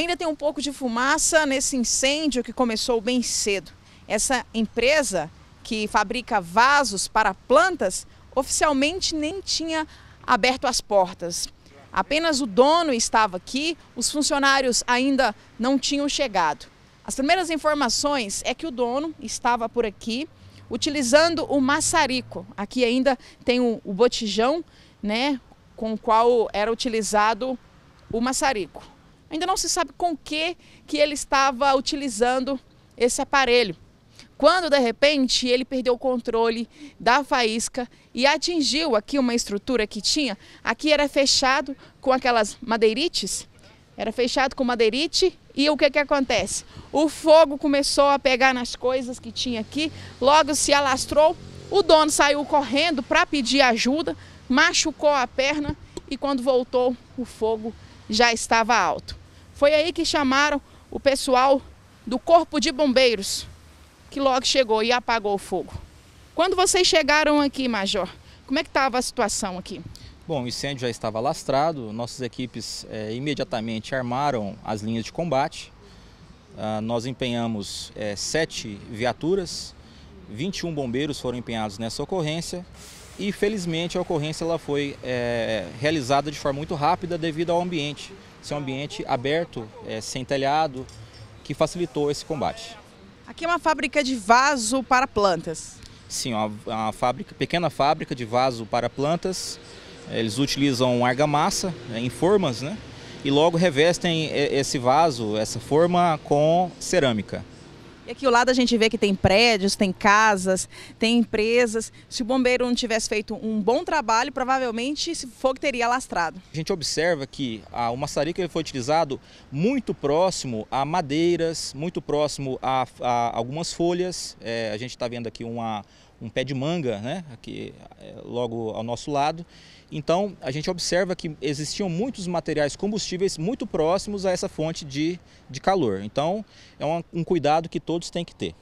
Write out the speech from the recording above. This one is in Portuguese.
Ainda tem um pouco de fumaça nesse incêndio que começou bem cedo. Essa empresa que fabrica vasos para plantas oficialmente nem tinha aberto as portas. Apenas o dono estava aqui, os funcionários ainda não tinham chegado. As primeiras informações é que o dono estava por aqui utilizando o maçarico. Aqui ainda tem o, o botijão, né, com o qual era utilizado o maçarico. Ainda não se sabe com que que ele estava utilizando esse aparelho. Quando de repente ele perdeu o controle da faísca e atingiu aqui uma estrutura que tinha, aqui era fechado com aquelas madeirites, era fechado com madeirite e o que que acontece? O fogo começou a pegar nas coisas que tinha aqui, logo se alastrou, o dono saiu correndo para pedir ajuda, machucou a perna e quando voltou o fogo já estava alto. Foi aí que chamaram o pessoal do Corpo de Bombeiros, que logo chegou e apagou o fogo. Quando vocês chegaram aqui, Major, como é que estava a situação aqui? Bom, o incêndio já estava lastrado. nossas equipes é, imediatamente armaram as linhas de combate. Ah, nós empenhamos é, sete viaturas, 21 bombeiros foram empenhados nessa ocorrência e felizmente a ocorrência ela foi é, realizada de forma muito rápida devido ao ambiente ser um ambiente aberto, é, sem telhado, que facilitou esse combate. Aqui é uma fábrica de vaso para plantas. Sim, uma, uma fábrica, pequena fábrica de vaso para plantas. Eles utilizam argamassa né, em formas, né? E logo revestem é, esse vaso, essa forma, com cerâmica aqui ao lado a gente vê que tem prédios, tem casas, tem empresas. Se o bombeiro não tivesse feito um bom trabalho, provavelmente esse fogo teria alastrado. A gente observa que a, ah, o maçarico foi utilizado muito próximo a madeiras, muito próximo a, a algumas folhas. É, a gente está vendo aqui uma um pé de manga, né, aqui eh, logo ao nosso lado. Então, a gente observa que existiam muitos materiais combustíveis muito próximos a essa fonte de, de calor. Então, é um, um cuidado que todos têm que ter.